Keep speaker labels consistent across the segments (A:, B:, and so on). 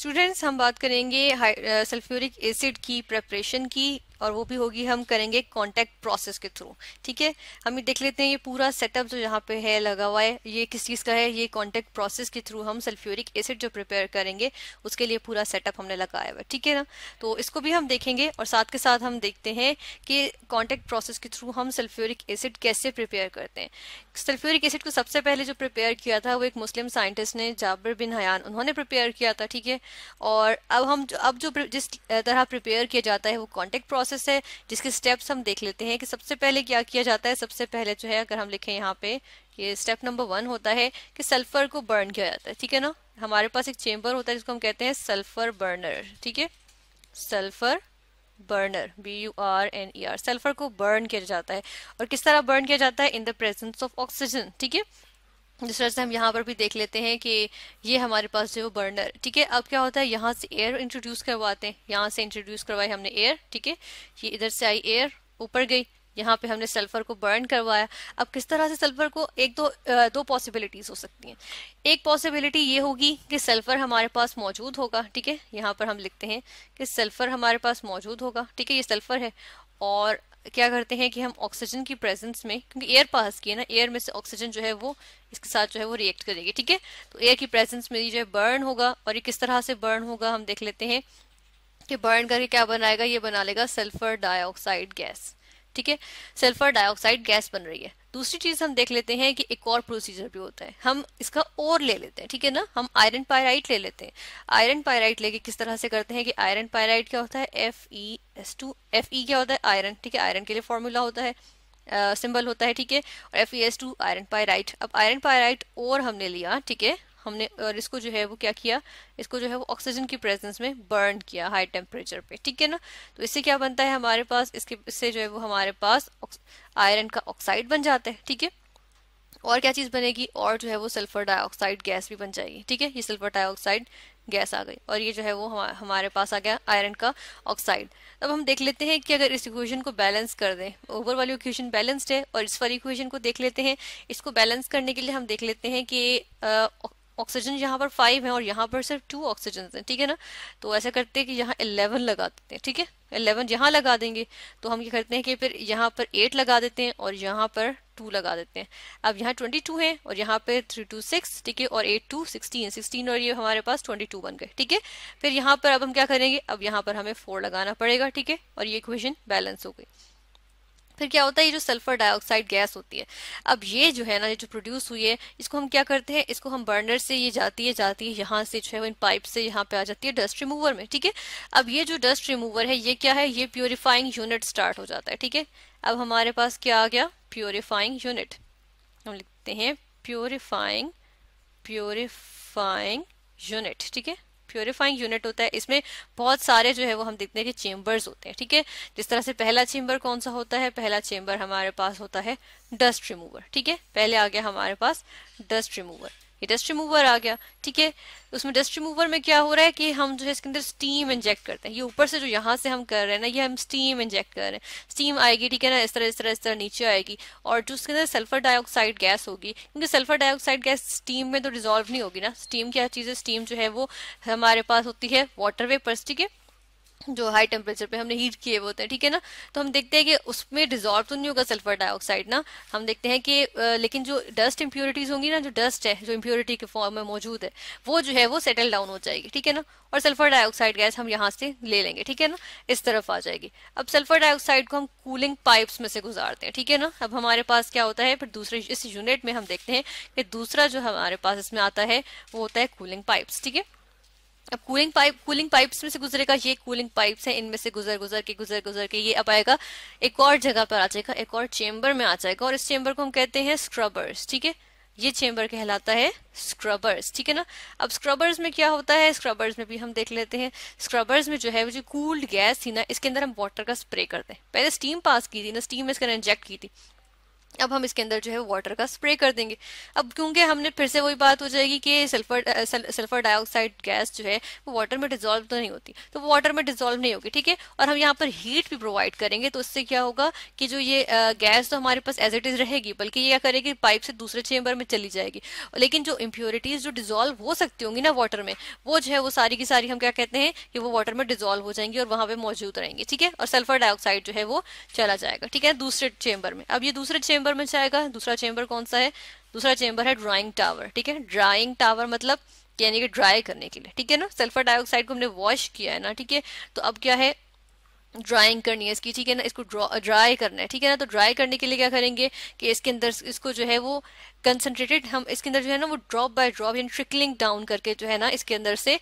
A: students हम बात करेंगे सल्फ्यूरिक एसिड uh, की प्रेपरेशन की और वो भी होगी हम करेंगे कॉन्टैक्ट प्रोसेस के थ्रू ठीक है हम देख लेते हैं ये पूरा सेटअप जो यहाँ पे है लगा हुआ है ये किस चीज़ का है ये कॉन्टैक्ट प्रोसेस के थ्रू हम सल्फ्यूरिक एसिड जो प्रिपेयर करेंगे उसके लिए पूरा सेटअप हमने लगाया हुआ ठीक है ना तो इसको भी हम देखेंगे और साथ के साथ हम देखते हैं कि कॉन्टैक्ट प्रोसेस के थ्रू हम सल्फ्यूरिक एसिड कैसे प्रिपेयर करते हैं सल्फ्यूरिक एसिड को सबसे पहले जो प्रिपेयर किया था वो एक मुस्लिम साइंटिस्ट ने जाबिर बिन हयान उन्होंने प्रिपेयर किया था ठीक है और अब हम अब जो जिस तरह प्रिपेयर किया जाता है वो कॉन्टैक्ट प्रोसेस प्रोसेस है जिसके स्टेप्स हम देख लेते हैं कि सबसे पहले क्या किया जाता है सबसे पहले जो है अगर हम लिखें यहाँ पे ये स्टेप नंबर वन होता है कि सल्फर को बर्न किया जाता है ठीक है ना हमारे पास एक चेम्बर होता है जिसको हम कहते हैं सल्फर बर्नर ठीक है sulphur burner B U R N E R sulphur को बर्न किया जाता है और किस तरह बर्न किया जाता है in the presence of oxygen ठीक है जिस तरह से हम यहाँ पर भी देख लेते हैं कि ये हमारे पास जो बर्नर ठीक है अब क्या होता है यहाँ से एयर इंट्रोड्यूस करवाते हैं यहाँ से इंट्रोड्यूस करवाई हमने एयर ठीक है ये इधर से आई एयर ऊपर गई यहाँ पे हमने सल्फर को बर्न करवाया अब किस तरह से सल्फर को एक दो दो पॉसिबिलिटीज हो सकती हैं एक पॉसिबिलिटी ये होगी कि सल्फर हमारे पास मौजूद होगा ठीक है यहाँ पर हम लिखते हैं कि सल्फर हमारे पास मौजूद होगा ठीक है ये सल्फर है और क्या करते हैं कि हम ऑक्सीजन की प्रेजेंस में क्योंकि एयर पास किए ना एयर में से ऑक्सीजन जो है वो इसके साथ जो है वो रिएक्ट करेगी ठीक है तो एयर की प्रेजेंस में ये जो है बर्न होगा और ये किस तरह से बर्न होगा हम देख लेते हैं कि बर्न करके क्या बनाएगा ये बना लेगा सल्फर डाइऑक्साइड गैस ठीक है सल्फर डाइऑक्साइड गैस बन रही है दूसरी चीज हम देख लेते हैं कि एक और प्रोसीजर भी होता है हम इसका और ले लेते हैं ठीक है ना हम आयरन पायराइट ले लेते हैं आयरन पायराइट लेके किस तरह से करते हैं कि आयरन पायराइट क्या होता है F E S two F E क्या होता है आयरन ठीक है आयरन के लिए फॉर्मूला होता है सिंबल uh, होता है ठीक है और F E S two iron pyrite अब आयरन पायराइट और हमने लिया ठीक है हमने और इसको जो है वो क्या किया इसको जो है वो ऑक्सीजन की प्रेजेंस में बर्न किया हाई टेम्परेचर पे ठीक है ना तो इससे क्या बनता है हमारे पास इसके इससे जो है वो हमारे पास आयरन का ऑक्साइड बन जाता है ठीक है और क्या चीज़ बनेगी और जो है वो सल्फर डाइऑक्साइड गैस भी बन जाएगी ठीक है ये सल्फर डाइऑक्साइड गैस आ गई और ये जो है वो हम, हमारे पास आ गया आयरन का ऑक्साइड अब हम देख लेते हैं कि अगर इस इक्वेशन को बैलेंस कर दें ऊपर वाली इक्वेशन बैलेंस्ड है और इस वाली इक्वेशन को देख लेते हैं इसको बैलेंस करने के लिए हम देख लेते हैं कि ऑक्सीजन यहाँ पर फाइव है और यहाँ पर सिर्फ टू ऑक्सीजन हैं ठीक है ना तो ऐसा करते हैं कि यहाँ इलेवन लगा देते हैं ठीक है इलेवन यहाँ लगा देंगे तो हम ये करते हैं कि फिर यहाँ पर एट लगा देते हैं और यहाँ पर टू लगा देते हैं अब यहाँ ट्वेंटी टू है और यहाँ पर थ्री टू सिक्स ठीक है और एट टू सिक्सटीन सिक्सटीन और ये हमारे पास ट्वेंटी टू बन गए ठीक है फिर यहाँ पर अब हम क्या करेंगे अब यहाँ पर हमें फोर लगाना पड़ेगा ठीक है और ये क्वेश्चन बैलेंस हो गई फिर क्या होता है ये जो सल्फर डाइऑक्साइड गैस होती है अब ये जो है ना ये जो प्रोड्यूस हुई है इसको हम क्या करते हैं इसको हम बर्नर से ये जाती है जाती है यहाँ से जो है इन पाइप से यहाँ पे आ जाती है डस्ट रिमूवर में ठीक है अब ये जो डस्ट रिमूवर है ये क्या है ये प्योरीफाइंग यूनिट स्टार्ट हो जाता है ठीक है अब हमारे पास क्या आ गया प्योरीफाइंग यूनिट हम लिखते हैं प्योरीफाइंग प्योरीफाइंग यूनिट ठीक है प्योरीफाइंग यूनिट होता है इसमें बहुत सारे जो है वो हम देखते हैं कि चेम्बर्स होते हैं ठीक है जिस तरह से पहला चेम्बर कौन सा होता है पहला चेम्बर हमारे पास होता है डस्ट रिमूवर ठीक है पहले आ गया हमारे पास डस्ट रिमूवर ये डस्ट रिमूवर आ गया ठीक है उसमें डस्ट रिमूवर में क्या हो रहा है कि हम जो है इसके अंदर स्टीम इंजेक्ट करते हैं ये ऊपर से जो यहाँ से हम कर रहे हैं ना ये हम स्टीम इंजेक्ट कर रहे हैं स्टीम आएगी ठीक है ना इस तरह इस तरह इस तरह नीचे आएगी और जो उसके अंदर सल्फर डाइऑक्साइड गैस होगी क्योंकि सल्फर डाइऑक्साइड गैस स्टीम में तो डिजोल्व नहीं होगी ना स्टीम क्या चीज़ है स्टीम जो है वो हमारे पास होती है वाटर वेपर्स ठीक है जो हाई टेम्परेचर पे हमने हीट किए होते हैं ठीक है ना तो हम देखते हैं कि उसमें डिजॉल्व तो नहीं होगा सल्फर डाइऑक्साइड ना हम देखते हैं कि लेकिन जो डस्ट इंप्योरिटीज होंगी ना जो डस्ट है जो इंप्योरिटी के फॉर्म में मौजूद है वो जो है वो सेटल डाउन हो जाएगी ठीक है ना और सल्फर डाइऑक्साइड गैस हम यहाँ से ले लेंगे ठीक है ना इस तरफ आ जाएगी अब सल्फर डाइऑक्साइड को हम कूलिंग पाइप्स में से गुजारते हैं ठीक है ना अब हमारे पास क्या होता है फिर दूसरे इस यूनिट में हम देखते हैं कि दूसरा जो हमारे पास इसमें आता है वो होता है कूलिंग पाइप्स ठीक है अब कूलिंग पाइप कूलिंग पाइप्स में से गुजरेगा ये कूलिंग पाइप्स हैं इनमें से गुजर गुजर के गुजर गुजर के ये अब आएगा एक और जगह पर आ जाएगा एक और चेम्बर में आ जाएगा और इस चेम्बर को हम कहते हैं स्क्रबर्स ठीक है ये चेम्बर कहलाता है स्क्रबर्स ठीक है ना अब स्क्रबर्स में क्या होता है स्क्रबर्स में भी हम देख लेते हैं स्क्रबर्स में जो है वो जो कूल्ड गैस थी ना इसके अंदर हम वाटर का स्प्रे करते हैं पहले स्टीम पास की थी ना स्टीम में इसके अंदर इंजेक्ट की थी अब हम इसके अंदर जो है वाटर का स्प्रे कर देंगे अब क्योंकि हमने फिर से वही बात हो जाएगी कि सल्फर सल्फर डाइऑक्साइड गैस जो है वो वाटर में डिजोल्व तो नहीं होती तो वो वाटर में डिजोल्व नहीं होगी ठीक है और हम यहाँ पर हीट भी प्रोवाइड करेंगे तो उससे क्या होगा कि जो ये गैस uh, तो हमारे पास एज इट इज रहेगी बल्कि ये क्या करेगी पाइप से दूसरे चेम्बर में चली जाएगी लेकिन जो इम्प्योरिटीज जो डिजोल्व हो सकती होंगी ना वाटर में वो जो है वो सारी की सारी हम क्या कहते हैं कि वो वाटर में डिजोल्व हो जाएंगी और वहां पर मौजूद रहेंगी ठीक है और सल्फर डाइऑक्साइड जो है वो चला जाएगा ठीक है दूसरे चेम्बर में अब ये दूसरे चेम्बर चेंबर में जाएगा दूसरा चेंबर कौन सा है दूसरा चेंबर है ड्राइंग टावर ठीक है ड्राइंग टावर मतलब यानी कि ड्राई करने के लिए ठीक है ना सल्फर डाइऑक्साइड को हमने वॉश किया है ना ठीक है तो अब क्या है ड्राइंग करनी है इसकी ठीक है ना इसको ड्राई करना है ठीक है ना तो ड्राई करने के लिए क्या करेंगे कि इसके अंदर इसको जो है वो कंसनट्रेटेड हम इसके अंदर जो है ना वो ड्रॉप बाय ड्रॉप यानी ट्रिकलिंग डाउन करके जो है ना इसके अंदर से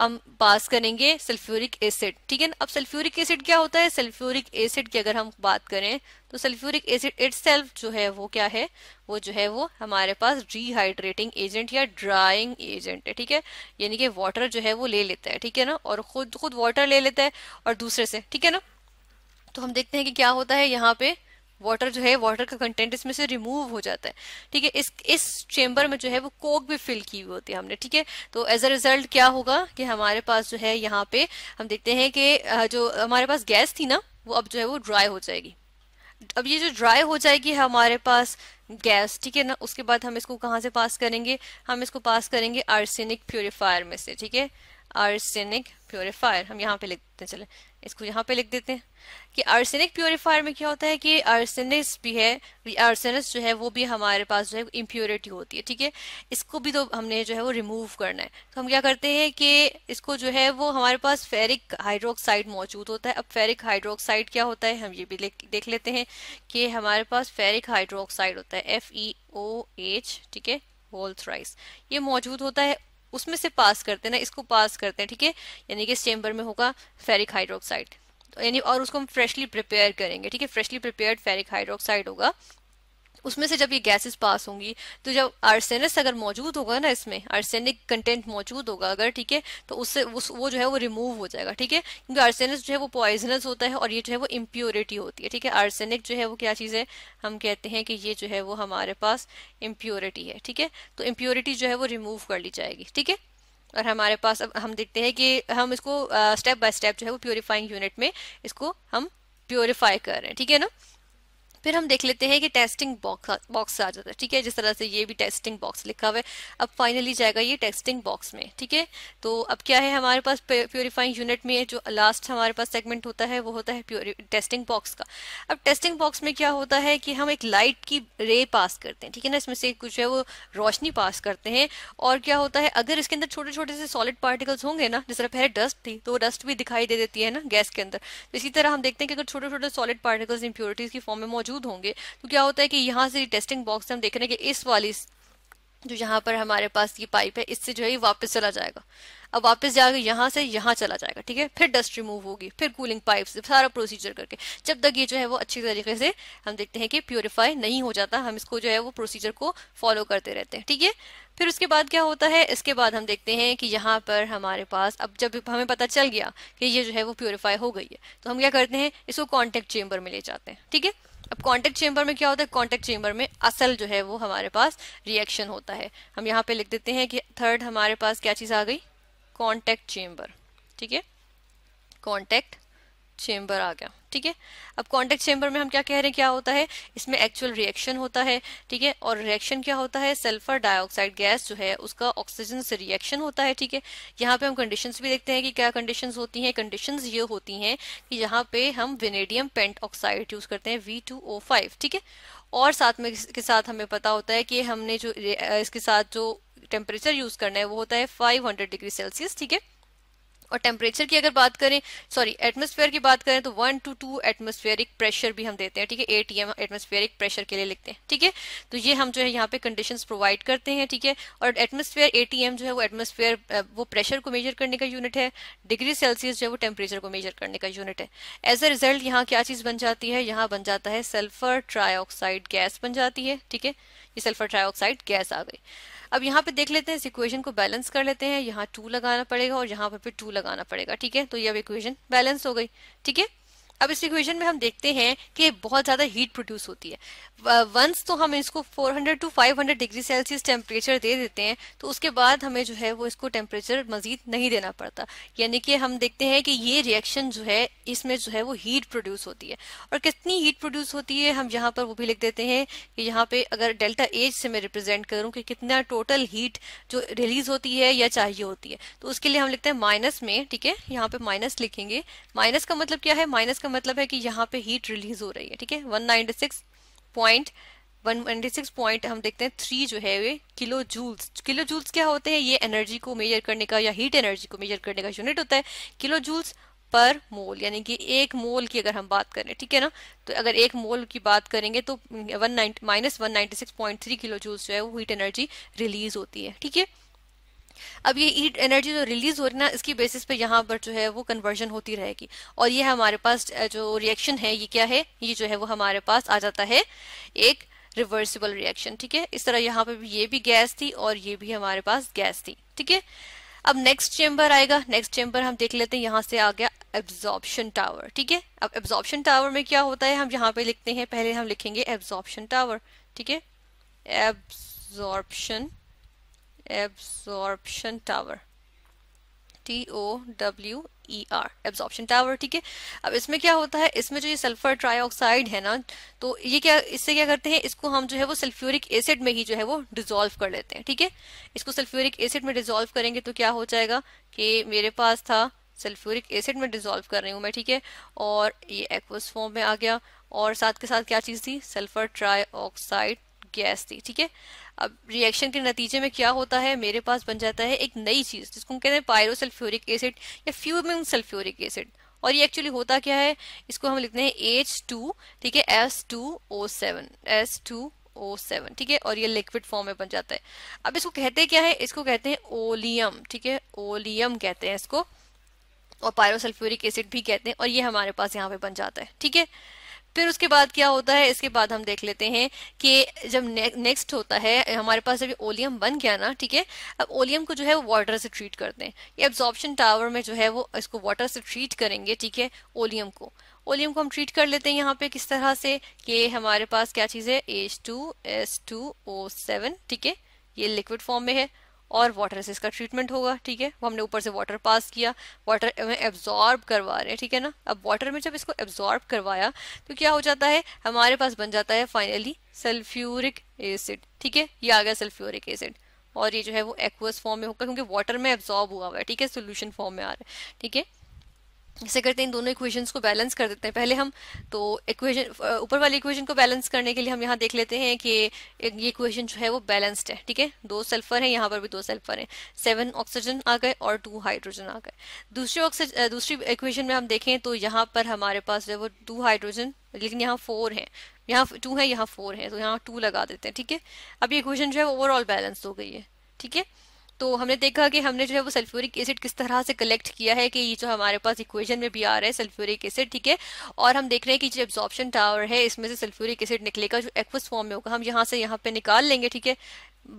A: हम पास करेंगे सल्फ्यूरिक एसिड ठीक है अब सल्फ्यूरिक एसिड क्या होता है सल्फ्यूरिक एसिड की अगर हम बात करें तो सल्फ्यूरिक एसिड इट जो है वो क्या है वो जो है वो हमारे पास रिहाइड्रेटिंग एजेंट या ड्राइंग एजेंट है ठीक है यानी कि वाटर जो है वो ले लेता है ठीक है ना और खुद खुद वाटर ले लेता है और दूसरे से ठीक है ना तो हम देखते हैं कि क्या होता है यहाँ पे वाटर जो है वाटर का कंटेंट इसमें से रिमूव हो जाता है ठीक है इस इस चेम्बर में जो है वो कोक भी फिल की हुई होती है हमने ठीक है तो एज अ रिजल्ट क्या होगा कि हमारे पास जो है यहाँ पे हम देखते हैं कि जो हमारे पास गैस थी ना वो अब जो है वो ड्राई हो जाएगी अब ये जो ड्राई हो जाएगी हमारे पास गैस ठीक है ना उसके बाद हम इसको कहाँ से पास करेंगे हम इसको पास करेंगे आर्सेनिक प्योरीफायर में से ठीक है आर्सेनिक प्योरीफायर हम यहाँ पे लिखते चले इसको यहाँ पे लिख देते हैं कि आर्सेनिक प्योरीफायर में क्या होता है कि आर्सेनिस भी है आर्सेनस जो है वो भी हमारे पास जो है इम्प्योरिटी होती है ठीक है इसको भी तो हमने जो है वो रिमूव करना है तो हम क्या करते हैं कि इसको जो है वो हमारे पास फेरिक हाइड्रोक्साइड मौजूद होता है अब फेरिक हाइड्रोक्साइड क्या होता है हम ये भी देख लेते हैं कि हमारे पास फेरिक हाइड्रोक्साइड होता है एफ ई ओ एच ठीक है होल्थराइस ये मौजूद होता है उसमें से पास करते हैं ना इसको पास करते हैं ठीक है यानी कि इस चेंबर में होगा फेरिक हाइड्रोक्साइड तो यानी और उसको हम फ्रेशली प्रिपेयर करेंगे ठीक है फ्रेशली प्रिपेयर्ड फेरिक हाइड्रोक्साइड होगा उसमें से जब ये गैसेस पास होंगी तो जब आर्सेनिस अगर मौजूद होगा ना इसमें आर्सेनिक कंटेंट मौजूद होगा अगर ठीक है तो उससे उस वो जो है वो रिमूव हो जाएगा ठीक है क्योंकि आर्सेनिस जो है वो पॉइजनस होता है और ये जो है वो इम्प्योरिटी होती है ठीक है आर्सेनिक जो है वो क्या चीज़ है हम कहते हैं कि ये जो है वो हमारे पास इम्प्योरिटी है ठीक है तो इम्प्योरिटी जो है वो रिमूव कर ली जाएगी ठीक है और हमारे पास अब हम देखते हैं कि हम इसको स्टेप बाय स्टेप जो है वो प्योरीफाइंग यूनिट में इसको हम प्योरीफाई कर रहे हैं ठीक है ना फिर हम देख लेते हैं कि टेस्टिंग बॉक्स बॉक्स आ जाता है ठीक है जिस तरह से ये भी टेस्टिंग बॉक्स लिखा हुआ है अब फाइनली जाएगा ये टेस्टिंग बॉक्स में ठीक है तो अब क्या है हमारे पास प्योरीफाइंग यूनिट में जो लास्ट हमारे पास सेगमेंट होता है वो होता है टेस्टिंग बॉक्स का अब टेस्टिंग बॉक्स में क्या होता है कि हम एक लाइट की रे पास करते हैं ठीक है ना इसमें से कुछ है वो रोशनी पास करते हैं और क्या होता है अगर इसके अंदर छोटे छोटे से सॉलिड पार्टिकल्स होंगे ना जिस तरह पहले डस्ट थी तो डस्ट भी दिखाई दे देती है ना गैस के अंदर तो इसी तरह हम देखते हैं कि अगर छोटे छोटे सॉलिड पार्टिकल्स इम्प्योरिटीज की फॉर्म में मौजूद मौजूद होंगे तो क्या होता है कि यहाँ से टेस्टिंग बॉक्स हम देख रहे हैं कि इस वाली जो यहाँ पर हमारे पास ये पाइप है इससे जो है वापस चला जाएगा अब वापस जाकर यहाँ से यहाँ चला जाएगा ठीक है फिर डस्ट रिमूव होगी फिर कूलिंग पाइप से सारा प्रोसीजर करके जब तक ये जो है वो अच्छी तरीके से हम देखते हैं कि प्योरीफाई नहीं हो जाता हम इसको जो है वो प्रोसीजर को फॉलो करते रहते हैं ठीक है फिर उसके बाद क्या होता है इसके बाद हम देखते हैं कि यहाँ पर हमारे पास अब जब हमें पता चल गया कि ये जो है वो प्योरीफाई हो गई है तो हम क्या करते हैं इसको कॉन्टेक्ट चेम्बर में ले जाते हैं ठीक है अब कॉन्टेक्ट चेंबर में क्या होता है कॉन्टेक्ट चेंबर में असल जो है वो हमारे पास रिएक्शन होता है हम यहाँ पे लिख देते हैं कि थर्ड हमारे पास क्या चीज़ आ गई कॉन्टेक्ट चेंबर ठीक है कॉन्टेक्ट चेंबर आ गया ठीक है अब कॉन्टेक्ट चेंबर में हम क्या कह रहे हैं क्या होता है इसमें एक्चुअल रिएक्शन होता है ठीक है और रिएक्शन क्या होता है सल्फर डाइऑक्साइड गैस जो है उसका ऑक्सीजन से रिएक्शन होता है ठीक है यहाँ पे हम कंडीशंस भी देखते हैं कि क्या कंडीशंस होती हैं कंडीशंस ये होती हैं कि यहाँ पे हम विनेडियम पेंट ऑक्साइड यूज करते हैं वी ठीक है और साथ में इसके साथ हमें पता होता है कि हमने जो इसके साथ जो टेम्परेचर यूज करना है वो होता है हंड्रेड डिग्री सेल्सियस ठीक है और टेम्परेचर की अगर बात करें सॉरी एटमोस्फेयर की बात करें तो one to two atmospheric pressure भी हम देते हैं ठीक है एटीएम एम प्रेशर के लिए लिखते हैं ठीक है तो ये हम जो है यहाँ पे कंडीशन प्रोवाइड करते हैं ठीक है और एटमोस्फेयर एटीएम जो है वो एटमोस्फेयर वो प्रेशर को मेजर करने का यूनिट है डिग्री सेल्सियस जो है वो टेम्परेचर को मेजर करने का यूनिट है एज अ रिजल्ट यहाँ क्या चीज बन जाती है यहाँ बन जाता है सल्फर ट्राईऑक्साइड गैस बन जाती है ठीक है ये सल्फर ट्राईऑक्साइड गैस आ गई अब यहाँ पे देख लेते हैं इस इक्वेशन को बैलेंस कर लेते हैं यहाँ टू लगाना पड़ेगा और यहाँ पर टू लगा लगाना पड़ेगा ठीक है तो ये अब इक्वेशन बैलेंस हो गई ठीक है अब इस इक्वेशन में हम देखते हैं कि बहुत ज़्यादा हीट प्रोड्यूस होती है वंस तो हम इसको 400 टू 500 डिग्री सेल्सियस टेम्परेचर दे देते हैं तो उसके बाद हमें जो है वो इसको टेम्परेचर मजीद नहीं देना पड़ता यानी कि हम देखते हैं कि ये रिएक्शन जो है इसमें जो है वो हीट प्रोड्यूस होती है और कितनी हीट प्रोड्यूस होती है हम यहाँ पर वो भी लिख देते हैं कि यहाँ पे अगर डेल्टा एज से मैं रिप्रेजेंट करूँ कि कितना टोटल हीट जो रिलीज होती है या चाहिए होती है तो उसके लिए हम लिखते हैं माइनस में ठीक है यहाँ पे माइनस लिखेंगे माइनस का मतलब क्या है माइनस इसका मतलब है कि यहाँ पे हीट रिलीज हो रही है ठीक है one ninety six point one ninety six point हम देखते हैं थ्री जो है वे किलो जूल्स किलो जूल्स क्या होते हैं ये एनर्जी को मेजर करने का या हीट एनर्जी को मेजर करने का यूनिट होता है किलो जूल्स पर मोल यानी कि एक मोल की अगर हम बात करें ठीक है ना तो अगर एक मोल की बात करेंगे तो one nine minus one ninety six point three kilo joules जो है वो हीट एनर्जी रिलीज होती है ठीक है अब ये हीट एनर्जी जो रिलीज हो रही ना इसकी बेसिस पे यहाँ पर जो है वो कन्वर्जन होती रहेगी और ये हमारे पास जो रिएक्शन है ये क्या है ये जो है वो हमारे पास आ जाता है एक रिवर्सिबल रिएक्शन ठीक है इस तरह यहाँ पे भी ये भी गैस थी और ये भी हमारे पास गैस थी ठीक है अब नेक्स्ट चेम्बर आएगा नेक्स्ट चेम्बर हम देख लेते हैं यहाँ से आ गया एब्जॉर्प्शन टावर ठीक है अब एब्जॉर्प्शन टावर में क्या होता है हम यहाँ पे लिखते हैं पहले हम लिखेंगे एब्जॉर्प्शन टावर ठीक है absorption absorption tower T O W E R absorption tower ठीक है अब इसमें क्या होता है इसमें जो ये सल्फर ट्राईऑक्साइड है ना तो ये क्या इससे क्या करते हैं इसको हम जो है वो सल्फ्यूरिक एसिड में ही जो है वो डिजोल्व कर लेते हैं ठीक है इसको सल्फ्यूरिक एसिड में डिजोल्व करेंगे तो क्या हो जाएगा कि मेरे पास था सल्फ्यूरिक एसिड में डिजोल्व कर रही हूँ मैं ठीक है और ये एक्वस फॉर्म में आ गया और साथ के साथ क्या चीज़ थी सल्फर ऑक्साइड गैस थी ठीक है अब रिएक्शन के नतीजे में क्या होता है मेरे पास बन जाता है एक नई चीज़ जिसको हम कहते हैं पायरोसल्फ्यूरिक एसिड या फ्यूमिंग सल्फ्यूरिक एसिड और ये एक्चुअली होता क्या है इसको हम लिखते हैं एच टू ठीक है S two O seven S two O seven ठीक है और ये लिक्विड फॉर्म में बन जाता है अब इसको कहते क्या है इसको कहते हैं ओलियम ठीक है ओलियम कहते हैं इसको और पायरोसल्फ्यूरिक एसिड भी कहते हैं और ये हमारे पास यहाँ पे बन जाता है ठीक है फिर उसके बाद क्या होता है इसके बाद हम देख लेते हैं कि जब ने, नेक्स्ट होता है हमारे पास जब ओलियम बन गया ना ठीक है अब ओलियम को जो है वो वाटर से ट्रीट करते हैं ये एब्जॉर्प्शन टावर में जो है वो इसको वाटर से ट्रीट करेंगे ठीक है ओलियम को ओलियम को हम ट्रीट कर लेते हैं यहाँ पे किस तरह से कि हमारे पास क्या चीज़ है H two S two O seven ठीक है ये लिक्विड फॉर्म में है और वाटर से इसका ट्रीटमेंट होगा ठीक है वो हमने ऊपर से वाटर पास किया वाटर एब्जॉर्ब करवा रहे हैं ठीक है ना अब वाटर में जब इसको एब्जॉर्ब करवाया तो क्या हो जाता है हमारे पास बन जाता है फाइनली सल्फ्यूरिक एसिड ठीक है ये आ गया सल्फ्यूरिक एसिड और ये जो है वो एक्वस फॉर्म में होगा क्योंकि वाटर में एब्जॉर्ब हुआ हुआ है ठीक है सोल्यूशन फॉर्म में आ रहा है ठीक है ऐसे करते हैं इन दोनों इक्वेशंस को बैलेंस कर देते हैं पहले हम तो इक्वेशन ऊपर वाली इक्वेशन को बैलेंस करने के लिए हम यहाँ देख लेते हैं कि ये इक्वेशन जो है वो बैलेंस्ड है ठीक है दो सल्फर है यहाँ पर भी दो सल्फर है सेवन ऑक्सीजन आ गए और टू हाइड्रोजन आ गए दूसरी ऑक्सीजन दूसरी इक्वेशन में हम देखें तो यहाँ पर हमारे पास जो है वो टू हाइड्रोजन लेकिन यहाँ फोर है यहाँ टू है यहाँ फोर है तो यहाँ टू लगा देते हैं ठीक है अब ये इक्वेशन जो है ओवरऑल बैलेंस हो गई है ठीक है तो हमने देखा कि हमने जो है वो सल्फ्यूरिक एसिड किस तरह से कलेक्ट किया है कि ये जो हमारे पास इक्वेशन में भी आ रहा है सल्फ्यूरिक एसिड ठीक है और हम देख रहे हैं कि जो एब्जॉर्प्शन टावर है इसमें से सल्फ्यूरिक एसिड निकलेगा जो एक्वस फॉर्म में होगा हम यहाँ से यहाँ पे निकाल लेंगे ठीक है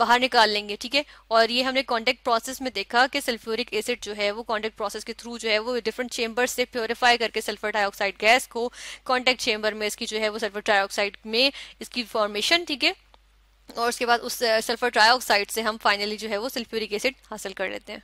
A: बाहर निकाल लेंगे ठीक है और ये हमने कॉन्टेक्ट प्रोसेस में देखा कि सल्फ्यूरिक एसिड जो है वो कॉन्टेक्ट प्रोसेस के थ्रू जो है वो डिफरेंट चेंबर से प्योरीफाई करके सल्फर डाइऑक्साइड गैस को कॉन्टेक्ट चेंबर में इसकी जो है वो सल्फर डाइऑक्साइड में इसकी फॉर्मेशन ठीक है और उसके बाद उस सल्फर ट्राई से हम फाइनली जो है वो सल्फ्यूरिक एसिड हासिल कर लेते हैं